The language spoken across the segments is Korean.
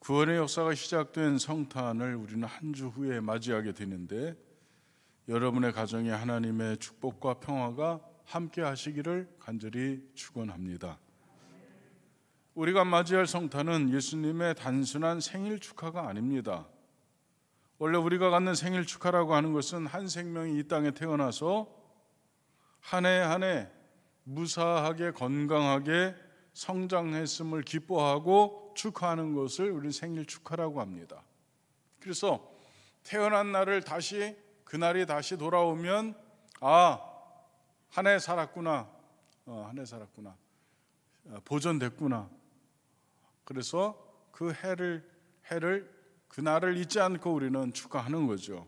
구원의 역사가 시작된 성탄을 우리는 한 주 후에 맞이하게 되는데 여러분의 가정에 하나님의 축복과 평화가 함께 하시기를 간절히 축원합니다. 우리가 맞이할 성탄은 예수님의 단순한 생일 축하가 아닙니다. 원래 우리가 갖는 생일 축하라고 하는 것은 한 생명이 이 땅에 태어나서 한 해 한 해 무사하게 건강하게 성장했음을 기뻐하고 축하하는 것을 우리 생일 축하라고 합니다. 그래서 태어난 날을 다시 그날이 다시 돌아오면 아, 한 해 살았구나. 어, 한해 살았구나. 아, 보존됐구나. 그래서 그 해를 해를 그날을 잊지 않고 우리는 축하하는 거죠.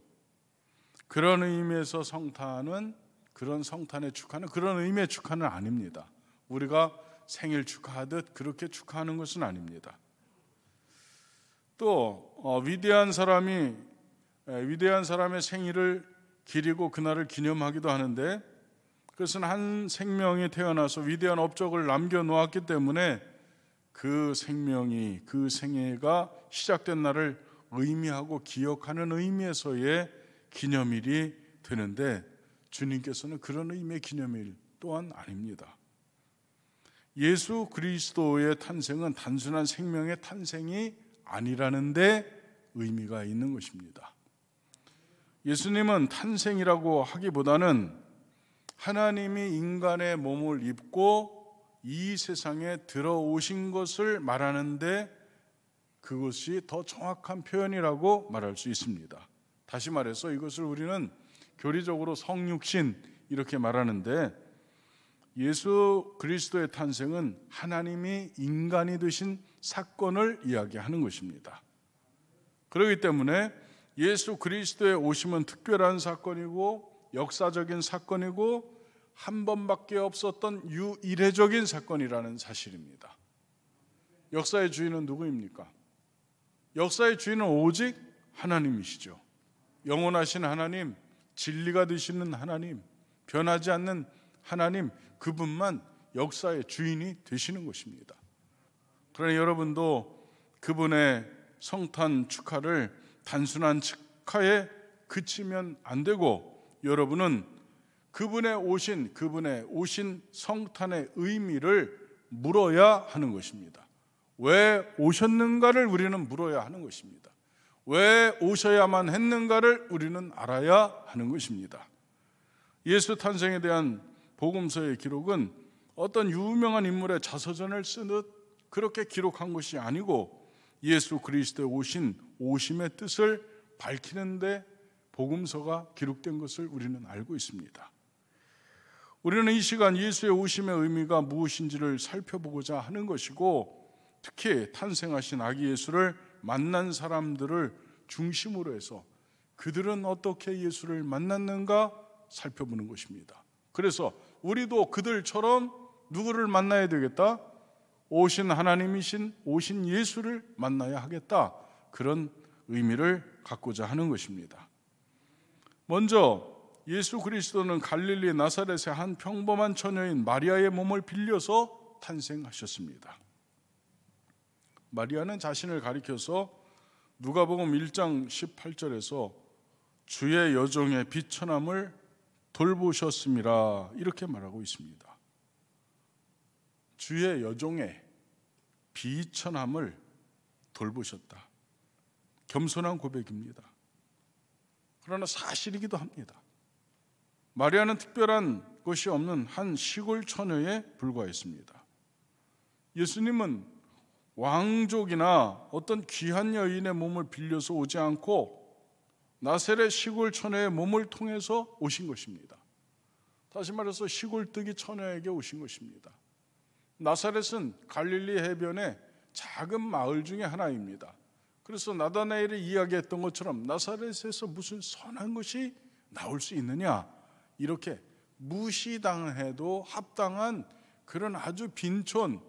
그런 의미에서 성탄은 그런 성탄의 축하는 그런 의미의 축하는 아닙니다. 우리가 생일 축하하듯 그렇게 축하하는 것은 아닙니다. 또 어, 위대한 사람이 에, 위대한 사람의 생일을 기리고 그날을 기념하기도 하는데 그것은 한 생명이 태어나서 위대한 업적을 남겨 놓았기 때문에 그 생명이 그 생애가 시작된 날을 의미하고 기억하는 의미에서의 기념일이 되는데 주님께서는 그런 의미의 기념일 또한 아닙니다. 예수 그리스도의 탄생은 단순한 생명의 탄생이 아니라는데 의미가 있는 것입니다. 예수님은 탄생이라고 하기보다는 하나님이 인간의 몸을 입고 이 세상에 들어오신 것을 말하는데 그것이 더 정확한 표현이라고 말할 수 있습니다. 다시 말해서 이것을 우리는 교리적으로 성육신 이렇게 말하는데 예수 그리스도의 탄생은 하나님이 인간이 되신 사건을 이야기하는 것입니다. 그렇기 때문에 예수 그리스도의 오심은 특별한 사건이고 역사적인 사건이고 한 번밖에 없었던 유일해적인 사건이라는 사실입니다. 역사의 주인은 누구입니까? 역사의 주인은 오직 하나님이시죠. 영원하신 하나님, 진리가 되시는 하나님, 변하지 않는 하나님, 그분만 역사의 주인이 되시는 것입니다. 그러니 여러분도 그분의 성탄 축하를 단순한 축하에 그치면 안 되고 여러분은 그분의 오신 그분의 오신 성탄의 의미를 물어야 하는 것입니다. 왜 오셨는가를 우리는 물어야 하는 것입니다. 왜 오셔야만 했는가를 우리는 알아야 하는 것입니다. 예수 탄생에 대한 복음서의 기록은 어떤 유명한 인물의 자서전을 쓰듯 그렇게 기록한 것이 아니고 예수 그리스도의 오신 오심의 뜻을 밝히는데 복음서가 기록된 것을 우리는 알고 있습니다. 우리는 이 시간 예수의 오심의 의미가 무엇인지를 살펴보고자 하는 것이고 특히 탄생하신 아기 예수를 만난 사람들을 중심으로 해서 그들은 어떻게 예수를 만났는가 살펴보는 것입니다. 그래서 우리도 그들처럼 누구를 만나야 되겠다? 오신 하나님이신 오신 예수를 만나야 하겠다. 그런 의미를 갖고자 하는 것입니다. 먼저 예수 그리스도는 갈릴리 나사렛의 한 평범한 처녀인 마리아의 몸을 빌려서 탄생하셨습니다. 마리아는 자신을 가리켜서 누가복음 1장 18절에서 주의 여종의 비천함을 돌보셨습니다. 이렇게 말하고 있습니다. 주의 여종의 비천함을 돌보셨다. 겸손한 고백입니다. 그러나 사실이기도 합니다. 마리아는 특별한 것이 없는 한 시골 처녀에 불과했습니다. 예수님은 왕족이나 어떤 귀한 여인의 몸을 빌려서 오지 않고 나세렛 시골 처녀의 몸을 통해서 오신 것입니다. 다시 말해서 시골뜨기 처녀에게 오신 것입니다. 나사렛은 갈릴리 해변의 작은 마을 중의 하나입니다. 그래서 나다나엘이 이야기했던 것처럼 나사렛에서 무슨 선한 것이 나올 수 있느냐 이렇게 무시당해도 합당한 그런 아주 빈촌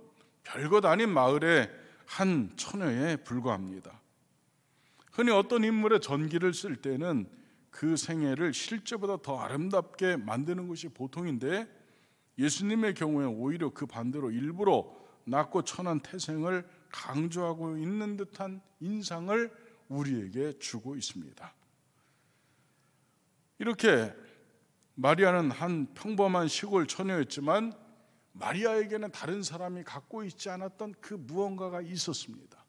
별것 아닌 마을의 한 처녀에 불과합니다. 흔히 어떤 인물의 전기를 쓸 때는 그 생애를 실제보다 더 아름답게 만드는 것이 보통인데 예수님의 경우에 오히려 그 반대로 일부러 낮고 천한 태생을 강조하고 있는 듯한 인상을 우리에게 주고 있습니다. 이렇게 마리아는 한 평범한 시골 처녀였지만 마리아에게는 다른 사람이 갖고 있지 않았던 그 무언가가 있었습니다.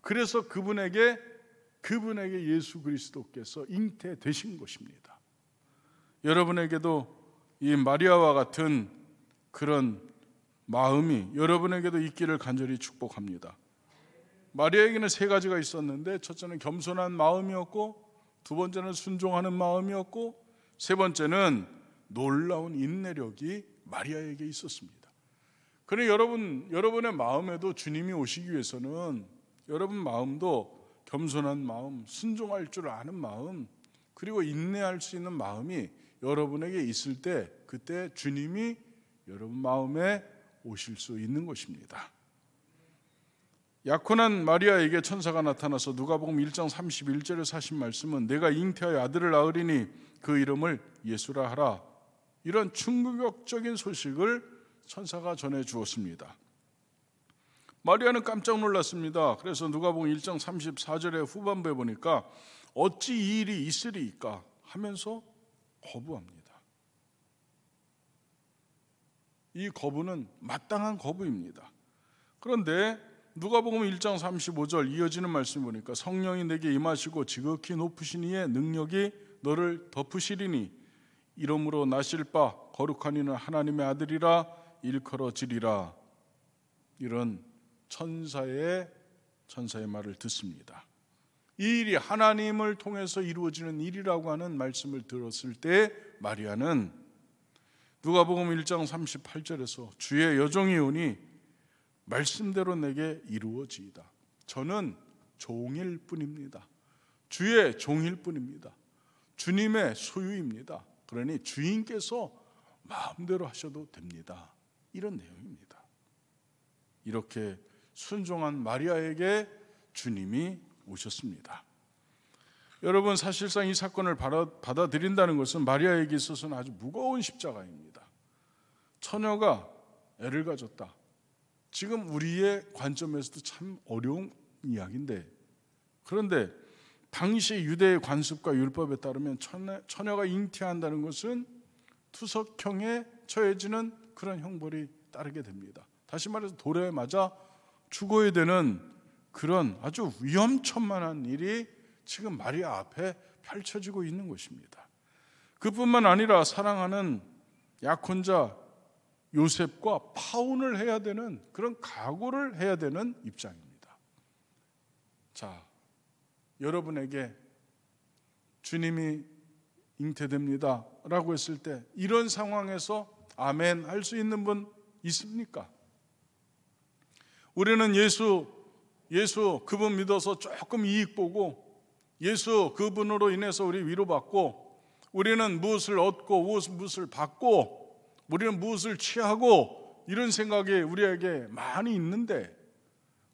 그래서 그분에게 그분에게 예수 그리스도께서 잉태되신 것입니다. 여러분에게도 이 마리아와 같은 그런 마음이 여러분에게도 있기를 간절히 축복합니다. 마리아에게는 세 가지가 있었는데 첫째는 겸손한 마음이었고 두 번째는 순종하는 마음이었고 세 번째는 놀라운 인내력이 마리아에게 있었습니다. 그러니 여러분, 여러분의 마음에도 주님이 오시기 위해서는 여러분 마음도 겸손한 마음, 순종할 줄 아는 마음, 그리고 인내할 수 있는 마음이 여러분에게 있을 때 그때 주님이 여러분 마음에 오실 수 있는 것입니다. 약혼한 마리아에게 천사가 나타나서 누가복음 1장 31절에서 신 말씀은 내가 잉태하여 아들을 낳으리니 그 이름을 예수라 하라. 이런 충격적인 소식을 천사가 전해 주었습니다. 마리아는 깜짝 놀랐습니다. 그래서 누가복음 1장 34절의 후반부에 보니까 어찌 이 일이 있으리이까 하면서 거부합니다. 이 거부는 마땅한 거부입니다. 그런데 누가복음 1장 35절 이어지는 말씀 보니까 성령이 내게 임하시고 지극히 높으신 이의 능력이 너를 덮으시리니 이름으로 나실 바 거룩한 이는 하나님의 아들이라 일컬어지리라 이런 천사의 천사의 말을 듣습니다. 이 일이 하나님을 통해서 이루어지는 일이라고 하는 말씀을 들었을 때 마리아는 누가복음 1장 38절에서 주의 여종이 오니 말씀대로 내게 이루어지이다. 저는 종일 뿐입니다. 주의 종일 뿐입니다. 주님의 소유입니다. 그러니 주인께서 마음대로 하셔도 됩니다. 이런 내용입니다. 이렇게 순종한 마리아에게 주님이 오셨습니다. 여러분 사실상 이 사건을 받아들인다는 것은 마리아에게 있어서는 아주 무거운 십자가입니다. 처녀가 애를 가졌다. 지금 우리의 관점에서도 참 어려운 이야기인데 그런데 당시 유대의 관습과 율법에 따르면 처녀, 가 잉태한다는 것은 투석형에 처해지는 그런 형벌이 따르게 됩니다. 다시 말해서 도에 맞아 죽어야 되는 그런 아주 위험천만한 일이 지금 마리아 앞에 펼쳐지고 있는 것입니다. 그뿐만 아니라 사랑하는 약혼자 요셉과 파혼을 해야 되는 그런 각오를 해야 되는 입장입니다. 자, 여러분에게 주님이 잉태됩니다. 라고 했을 때 이런 상황에서 아멘 할 수 있는 분 있습니까? 우리는 예수, 예수 그분 믿어서 조금 이익 보고 예수 그분으로 인해서 우리 위로받고 우리는 무엇을 얻고 무엇을 받고 우리는 무엇을 취하고 이런 생각이 우리에게 많이 있는데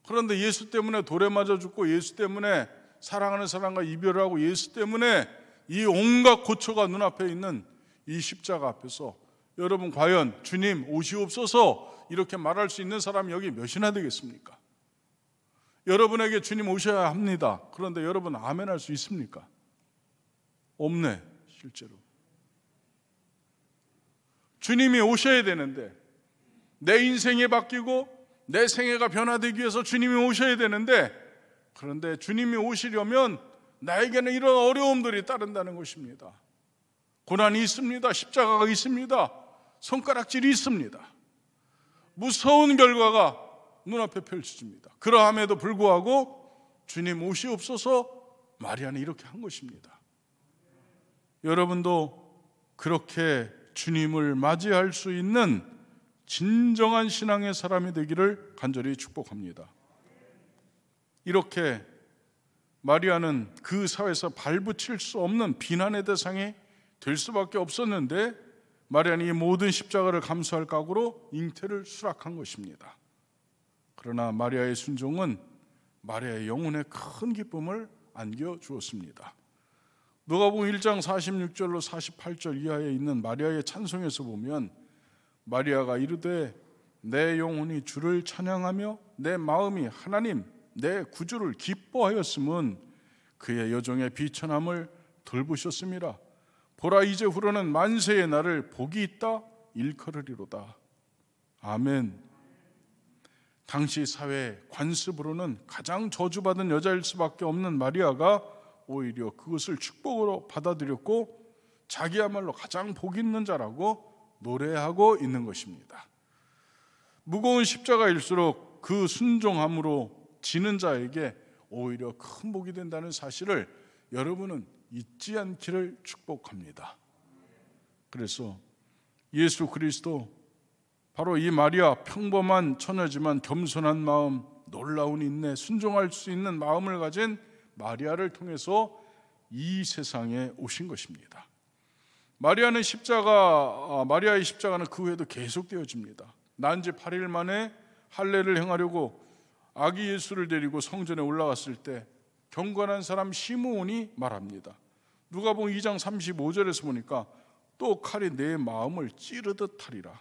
그런데 예수 때문에 돌에 맞아 죽고 예수 때문에 사랑하는 사람과 이별을 하고 예수 때문에 이 온갖 고초가 눈앞에 있는 이 십자가 앞에서 여러분 과연 주님 옷이 없어서 이렇게 말할 수 있는 사람이 여기 몇이나 되겠습니까? 여러분에게 주님 오셔야 합니다. 그런데 여러분 아멘 할 수 있습니까? 없네, 실제로. 주님이 오셔야 되는데 내 인생이 바뀌고 내 생애가 변화되기 위해서 주님이 오셔야 되는데 그런데 주님이 오시려면 나에게는 이런 어려움들이 따른다는 것입니다. 고난이 있습니다. 십자가가 있습니다. 손가락질이 있습니다. 무서운 결과가 눈앞에 펼쳐집니다. 그러함에도 불구하고 주님 오시옵소서 마리아는 이렇게 한 것입니다. 여러분도 그렇게 주님을 맞이할 수 있는 진정한 신앙의 사람이 되기를 간절히 축복합니다. 이렇게 마리아는 그 사회에서 발붙일 수 없는 비난의 대상이 될 수밖에 없었는데 마리아는 이 모든 십자가를 감수할 각오로 잉태를 수락한 것입니다. 그러나 마리아의 순종은 마리아의 영혼에 큰 기쁨을 안겨 주었습니다. 누가복음 1장 46절로 48절 이하에 있는 마리아의 찬송에서 보면 마리아가 이르되 내 영혼이 주를 찬양하며 내 마음이 하나님 내 구주를 기뻐하였음은 그의 여종의 비천함을 돌보셨습니다. 보라 이제 후로는 만세의 날을 복이 있다 일컬으리로다. 아멘. 당시 사회 관습으로는 가장 저주받은 여자일 수밖에 없는 마리아가 오히려 그것을 축복으로 받아들였고 자기야말로 가장 복 있는 자라고 노래하고 있는 것입니다. 무거운 십자가일수록 그 순종함으로 지는 자에게 오히려 큰 복이 된다는 사실을 여러분은 잊지 않기를 축복합니다. 그래서 예수 그리스도 바로 이 마리아 평범한 처녀지만 겸손한 마음, 놀라운 인내, 순종할 수 있는 마음을 가진 마리아를 통해서 이 세상에 오신 것입니다. 마리아는 십자가 아, 마리아의 십자가는 그 후에도 계속 되어집니다. 난지 8일 만에 할례를 행하려고 아기 예수를 데리고 성전에 올라갔을 때 경건한 사람 시므온이 말합니다. 누가복음 2장 35절에서 보니까 또 칼이 내 마음을 찌르듯 하리라.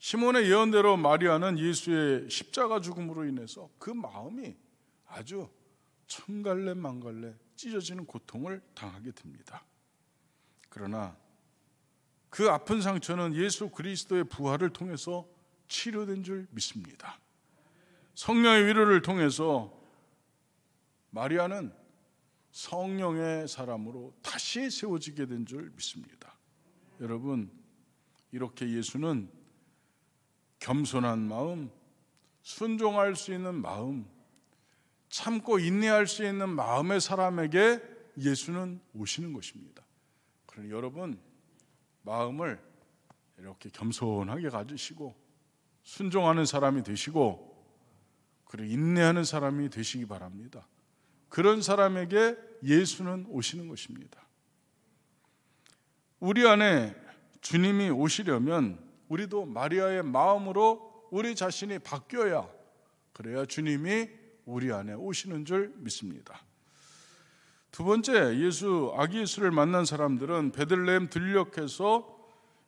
시몬의 예언대로 마리아는 예수의 십자가 죽음으로 인해서 그 마음이 아주 천갈래 만갈래 찢어지는 고통을 당하게 됩니다. 그러나 그 아픈 상처는 예수 그리스도의 부활을 통해서 치료된 줄 믿습니다. 성령의 위로를 통해서 마리아는 성령의 사람으로 다시 세워지게 된 줄 믿습니다. 여러분, 이렇게 예수는 겸손한 마음, 순종할 수 있는 마음, 참고 인내할 수 있는 마음의 사람에게 예수는 오시는 것입니다. 그러니 여러분, 마음을 이렇게 겸손하게 가지시고 순종하는 사람이 되시고 그리고 인내하는 사람이 되시기 바랍니다. 그런 사람에게 예수는 오시는 것입니다. 우리 안에 주님이 오시려면 우리도 마리아의 마음으로 우리 자신이 바뀌어야 그래야 주님이 우리 안에 오시는 줄 믿습니다. 두 번째, 예수 아기 예수를 만난 사람들은 베들레헴 들녘에서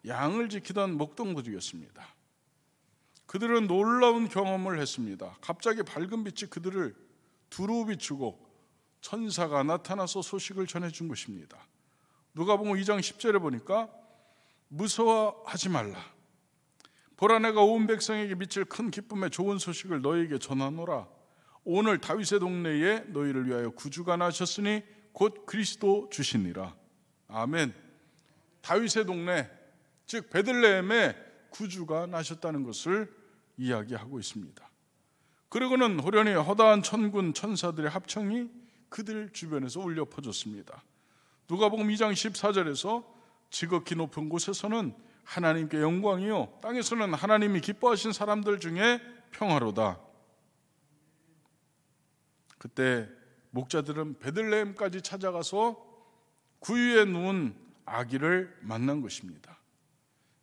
양을 지키던 목동부지였습니다. 그들은 놀라운 경험을 했습니다. 갑자기 밝은 빛이 그들을 두루 비추고 천사가 나타나서 소식을 전해준 것입니다. 누가복음 2장 10절에 보니까 무서워하지 말라. 보라 내가 온 백성에게 미칠 큰 기쁨의 좋은 소식을 너희에게 전하노라. 오늘 다윗의 동네에 너희를 위하여 구주가 나셨으니 곧 그리스도 주시니라. 아멘. 다윗의 동네 즉 베들레헴에 구주가 나셨다는 것을 이야기하고 있습니다. 그리고는 호련히 허다한 천군 천사들의 합창이 그들 주변에서 울려 퍼졌습니다. 누가복음 2장 14절에서 지극히 높은 곳에서는 하나님께 영광이요 땅에서는 하나님이 기뻐하신 사람들 중에 평화로다. 그때 목자들은 베들레헴까지 찾아가서 구유에 누운 아기를 만난 것입니다.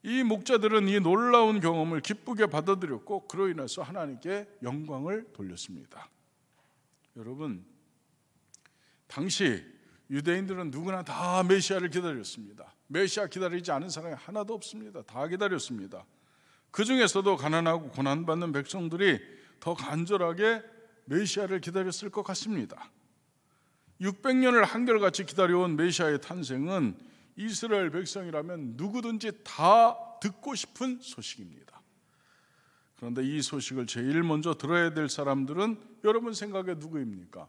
이 목자들은 이 놀라운 경험을 기쁘게 받아들였고 그로 인해서 하나님께 영광을 돌렸습니다. 여러분, 당시 유대인들은 누구나 다 메시아를 기다렸습니다. 메시아 기다리지 않은 사람이 하나도 없습니다. 다 기다렸습니다. 그 중에서도 가난하고 고난받는 백성들이 더 간절하게 메시아를 기다렸을 것 같습니다. 600년을 한결같이 기다려온 메시아의 탄생은 이스라엘 백성이라면 누구든지 다 듣고 싶은 소식입니다. 그런데 이 소식을 제일 먼저 들어야 될 사람들은 여러분 생각에 누구입니까?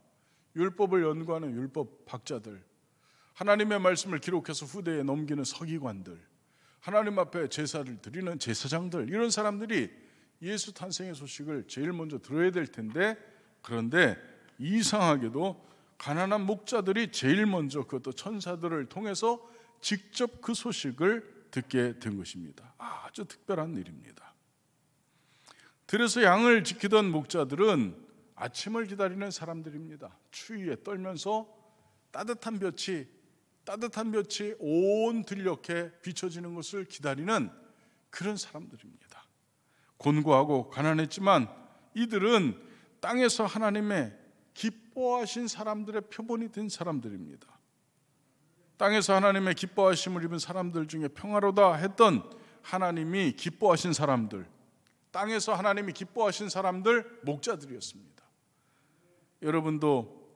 율법을 연구하는 율법 학자들, 하나님의 말씀을 기록해서 후대에 넘기는 서기관들, 하나님 앞에 제사를 드리는 제사장들 이런 사람들이 예수 탄생의 소식을 제일 먼저 들어야 될 텐데 그런데 이상하게도 가난한 목자들이 제일 먼저 그것도 천사들을 통해서 직접 그 소식을 듣게 된 것입니다. 아주 특별한 일입니다. 그래서 양을 지키던 목자들은 아침을 기다리는 사람들입니다. 추위에 떨면서 따뜻한 볕이 따뜻한 볕이 온 들녘에 비춰지는 것을 기다리는 그런 사람들입니다. 곤고하고 가난했지만 이들은 땅에서 하나님의 기뻐하신 사람들의 표본이 된 사람들입니다. 땅에서 하나님의 기뻐하심을 입은 사람들 중에 평화로다 했던 하나님이 기뻐하신 사람들, 땅에서 하나님이 기뻐하신 사람들 목자들이었습니다. 여러분도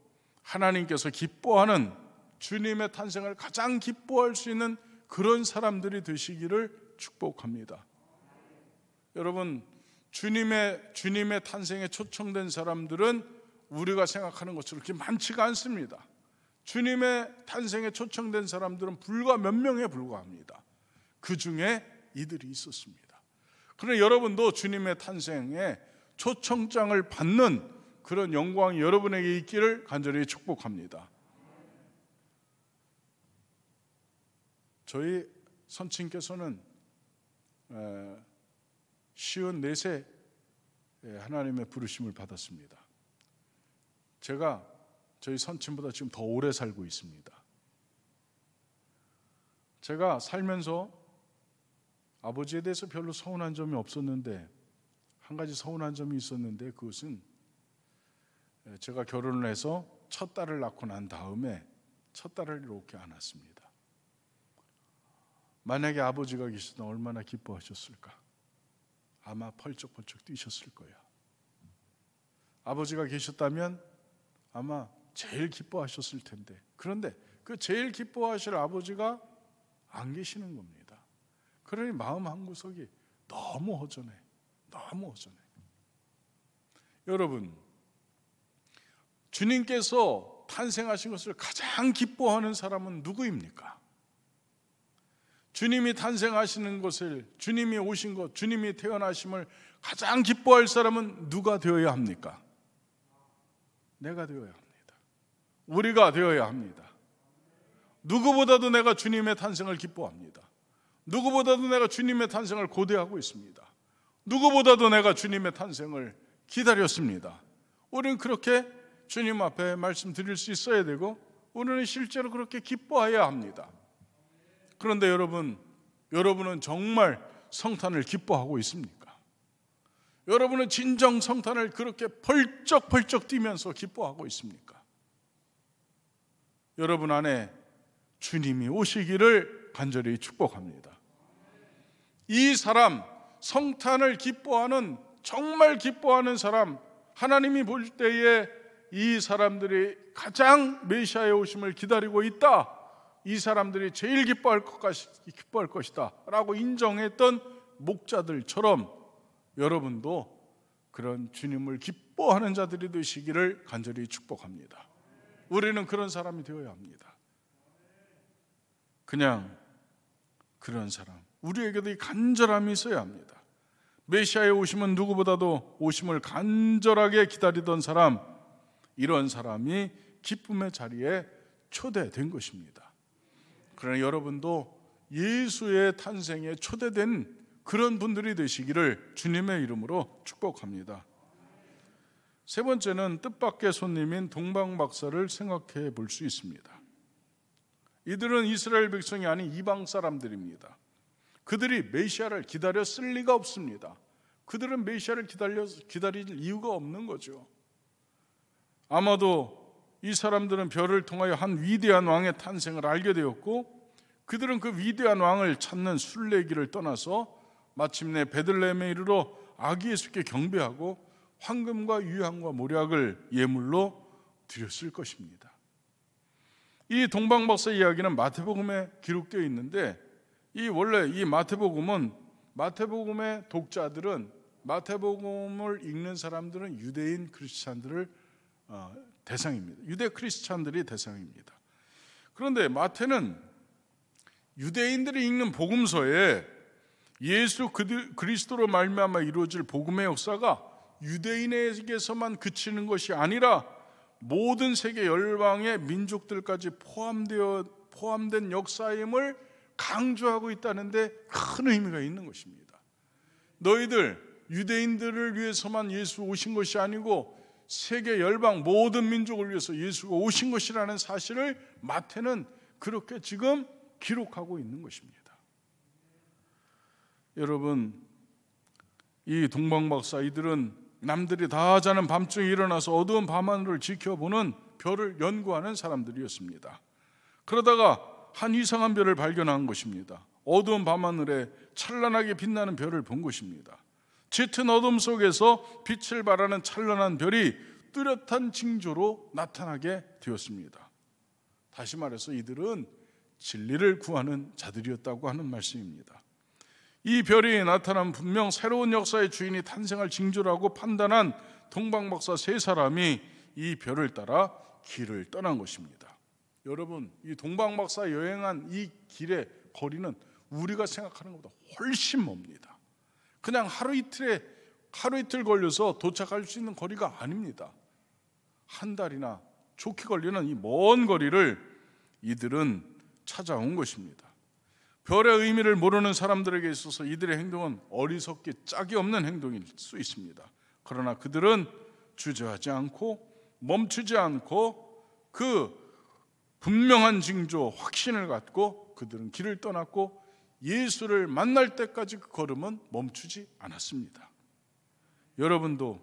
하나님께서 기뻐하는 주님의 탄생을 가장 기뻐할 수 있는 그런 사람들이 되시기를 축복합니다. 여러분 주님의 주님의 탄생에 초청된 사람들은 우리가 생각하는 것처럼 그렇게 많지가 않습니다. 주님의 탄생에 초청된 사람들은 불과 몇 명에 불과합니다. 그 중에 이들이 있었습니다. 그러나 여러분도 주님의 탄생에 초청장을 받는 그런 영광이 여러분에게 있기를 간절히 축복합니다. 저희 선친께서는 쉬운 넷에 하나님의 부르심을 받았습니다. 제가 저희 선친보다 지금 더 오래 살고 있습니다. 제가 살면서 아버지에 대해서 별로 서운한 점이 없었는데 한 가지 서운한 점이 있었는데 그것은 제가 결혼을 해서 첫 딸을 낳고 난 다음에 첫 딸을 이렇게 안았습니다. 만약에 아버지가 계시다면 얼마나 기뻐하셨을까? 아마 펄쩍펄쩍 뛰셨을 거예 아버지가 계셨다면 아마 제일 기뻐하셨을 텐데. 그런데 그 제일 기뻐하실 아버지가 안 계시는 겁니다. 그러니 마음 한 구석이 너무 허전해. 너무 허전해. 여러분, 주님께서 탄생하신 것을 가장 기뻐하는 사람은 누구입니까? 주님이 탄생하시는 것을, 주님이 오신 것, 주님이 태어나심을 가장 기뻐할 사람은 누가 되어야 합니까? 내가 되어야 합니다. 우리가 되어야 합니다. 누구보다도 내가 주님의 탄생을 기뻐합니다. 누구보다도 내가 주님의 탄생을 고대하고 있습니다. 누구보다도 내가 주님의 탄생을 기다렸습니다. 우리는 그렇게 주님 앞에 말씀드릴 수 있어야 되고 우리는 실제로 그렇게 기뻐해야 합니다. 그런데 여러분, 여러분은 정말 성탄을 기뻐하고 있습니까? 여러분은 진정 성탄을 그렇게 펄쩍펄쩍 뛰면서 기뻐하고 있습니까? 여러분 안에 주님이 오시기를 간절히 축복합니다. 이 사람, 성탄을 기뻐하는, 정말 기뻐하는 사람, 하나님이 볼 때에 이 사람들이 가장 메시아의 오심을 기다리고 있다. 이 사람들이 제일 기뻐할, 것, 기뻐할 것이다. 라고 인정했던 목자들처럼 여러분도 그런 주님을 기뻐하는 자들이 되시기를 간절히 축복합니다. 우리는 그런 사람이 되어야 합니다. 그냥 그런 사람. 우리에게도 이 간절함이 있어야 합니다. 메시아의 오심은 누구보다도 오심을 간절하게 기다리던 사람, 이런 사람이 기쁨의 자리에 초대된 것입니다. 그러나 여러분도 예수의 탄생에 초대된 그런 분들이 되시기를 주님의 이름으로 축복합니다. 세 번째는 뜻밖의 손님인 동방 박사를 생각해 볼 수 있습니다. 이들은 이스라엘 백성이 아닌 이방 사람들입니다. 그들이 메시아를 기다렸을 리가 없습니다. 그들은 메시아를 기다려 기다릴 이유가 없는 거죠. 아마도 이 사람들은 별을 통하여 한 위대한 왕의 탄생을 알게 되었고 그들은 그 위대한 왕을 찾는 순례길을 떠나서 마침내 베들레헴에 이르러 아기 예수께 경배하고 황금과 유향과 모략을 예물로 드렸을 것입니다. 이 동방박사 이야기는 마태복음에 기록되어 있는데 이 원래 이 마태복음은 마태복음의 독자들은 마태복음을 읽는 사람들은 유대인 크리스찬들을 어, 대상입니다. 유대 크리스찬들이 대상입니다. 그런데 마태는 유대인들이 읽는 복음서에 예수 그리스도로 말미암아 이루어질 복음의 역사가 유대인에게서만 그치는 것이 아니라 모든 세계 열방의 민족들까지 포함되어 포함된 역사임을 강조하고 있다는데 큰 의미가 있는 것입니다. 너희들 유대인들을 위해서만 예수 오신 것이 아니고 세계 열방 모든 민족을 위해서 예수가 오신 것이라는 사실을 마태는 그렇게 지금 기록하고 있는 것입니다. 여러분, 이 동방박사 이들은 남들이 다 자는 밤중에 일어나서 어두운 밤하늘을 지켜보는 별을 연구하는 사람들이었습니다. 그러다가 한 이상한 별을 발견한 것입니다. 어두운 밤하늘에 찬란하게 빛나는 별을 본 것입니다. 짙은 어둠 속에서 빛을 발하는 찬란한 별이 뚜렷한 징조로 나타나게 되었습니다. 다시 말해서 이들은 진리를 구하는 자들이었다고 하는 말씀입니다. 이 별이 나타난 분명 새로운 역사의 주인이 탄생할 징조라고 판단한 동방박사 세 사람이 이 별을 따라 길을 떠난 것입니다. 여러분, 이 동방박사 여행한 이 길의 거리는 우리가 생각하는 것보다 훨씬 멉니다. 그냥 하루 이틀에 하루 이틀 걸려서 도착할 수 있는 거리가 아닙니다. 한 달이나 좋게 걸리는 이 먼 거리를 이들은 찾아온 것입니다. 별의 의미를 모르는 사람들에게 있어서 이들의 행동은 어리석기 짝이 없는 행동일 수 있습니다. 그러나 그들은 주저하지 않고 멈추지 않고 그 분명한 징조, 확신을 갖고 그들은 길을 떠났고 예수를 만날 때까지 그 걸음은 멈추지 않았습니다. 여러분도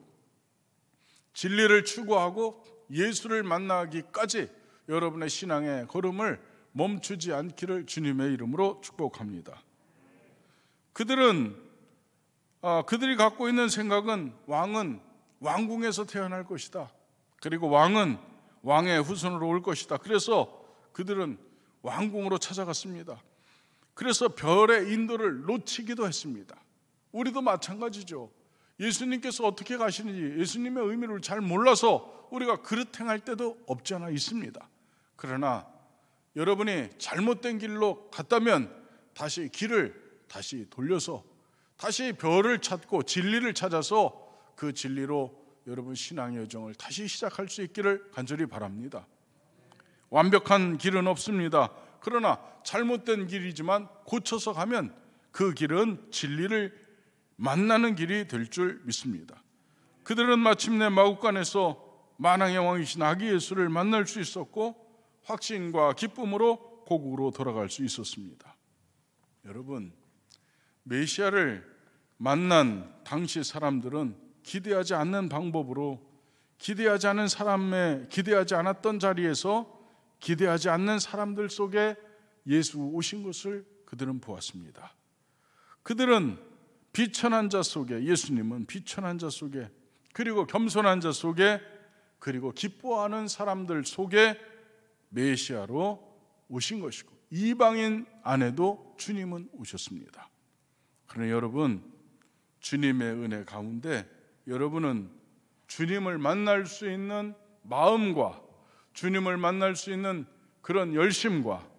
진리를 추구하고 예수를 만나기까지 여러분의 신앙의 걸음을 멈추지 않기를 주님의 이름으로 축복합니다. 그들은 아, 그들이 갖고 있는 생각은 왕은 왕궁에서 태어날 것이다. 그리고 왕은 왕의 후손으로 올 것이다. 그래서 그들은 왕궁으로 찾아갔습니다. 그래서 별의 인도를 놓치기도 했습니다. 우리도 마찬가지죠. 예수님께서 어떻게 가시는지 예수님의 의미를 잘 몰라서 우리가 그릇 행할 때도 없지 않아 있습니다. 그러나 여러분이 잘못된 길로 갔다면 다시 길을 다시 돌려서 다시 별을 찾고 진리를 찾아서 그 진리로 여러분 신앙 여정을 다시 시작할 수 있기를 간절히 바랍니다. 완벽한 길은 없습니다. 그러나 잘못된 길이지만 고쳐서 가면 그 길은 진리를 만나는 길이 될 줄 믿습니다. 그들은 마침내 마국간에서 만왕의 왕이신 아기 예수를 만날 수 있었고 확신과 기쁨으로 고국으로 돌아갈 수 있었습니다. 여러분, 메시아를 만난 당시 사람들은 기대하지 않는 방법으로 기대하지 않은 사람의 기대하지 않았던 자리에서 기대하지 않는 사람들 속에 예수 오신 것을 그들은 보았습니다. 그들은 비천한 자 속에 예수님은 비천한 자 속에 그리고 겸손한 자 속에 그리고 기뻐하는 사람들 속에 메시아로 오신 것이고 이방인 안에도 주님은 오셨습니다. 그러나 여러분 주님의 은혜 가운데 여러분은 주님을 만날 수 있는 마음과 주님을 만날 수 있는 그런 열심과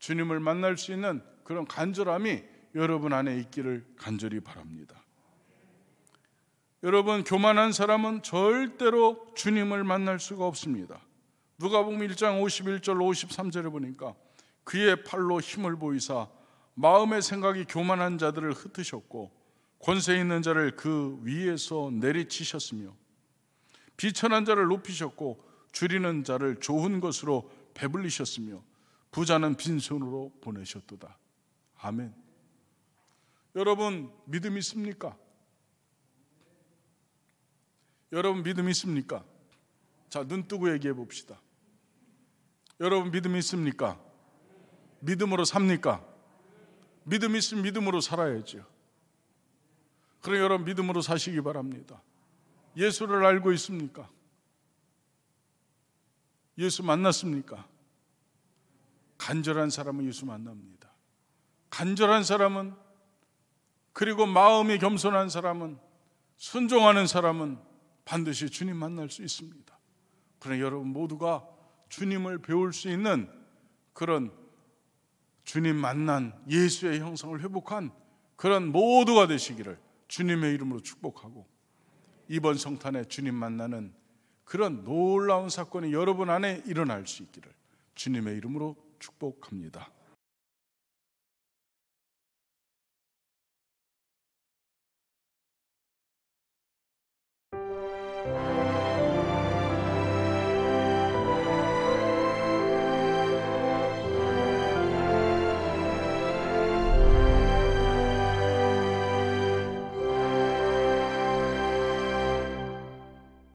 주님을 만날 수 있는 그런 간절함이 여러분 안에 있기를 간절히 바랍니다. 여러분 교만한 사람은 절대로 주님을 만날 수가 없습니다. 누가복음 1장 51절 5 3절을 보니까 그의 팔로 힘을 보이사 마음의 생각이 교만한 자들을 흩으셨고 권세 있는 자를 그 위에서 내리치셨으며 비천한 자를 높이셨고 줄이는 자를 좋은 것으로 배불리셨으며 부자는 빈손으로 보내셨도다. 아멘. 여러분 믿음 있습니까? 여러분 믿음 있습니까? 자, 눈 뜨고 얘기해 봅시다. 여러분 믿음 있습니까? 믿음으로 삽니까? 믿음 있으면 믿음으로 살아야죠. 그럼 그러니까 여러분 믿음으로 사시기 바랍니다. 예수를 알고 있습니까? 예수 만났습니까? 간절한 사람은 예수 만납니다. 간절한 사람은 그리고 마음이 겸손한 사람은 순종하는 사람은 반드시 주님 만날 수 있습니다. 그러나 그러니까 여러분 모두가 주님을 배울 수 있는 그런 주님 만난 예수의 형상을 회복한 그런 모두가 되시기를 주님의 이름으로 축복하고 이번 성탄에 주님 만나는 그런 놀라운 사건이 여러분 안에 일어날 수 있기를 주님의 이름으로 축복합니다.